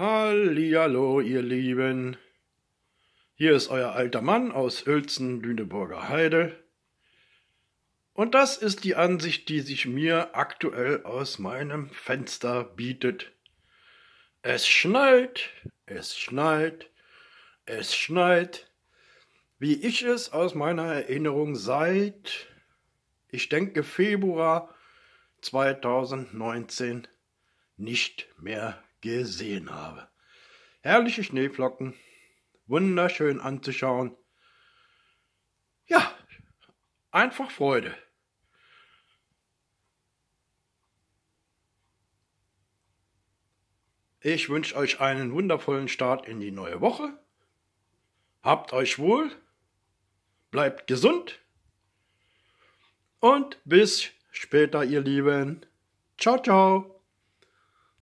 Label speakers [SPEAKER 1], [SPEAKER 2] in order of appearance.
[SPEAKER 1] Hallihallo, ihr Lieben. Hier ist euer alter Mann aus Uelzen, Lüneburger Heide. Und das ist die Ansicht, die sich mir aktuell aus meinem Fenster bietet. Es schneit, es schneit, es schneit, wie ich es aus meiner Erinnerung seit, ich denke, Februar 2019 nicht mehr gesehen habe. Herrliche Schneeflocken, wunderschön anzuschauen. Ja, einfach Freude. Ich wünsche euch einen wundervollen Start in die neue Woche. Habt euch wohl, bleibt gesund und bis später, ihr Lieben. Ciao, ciao.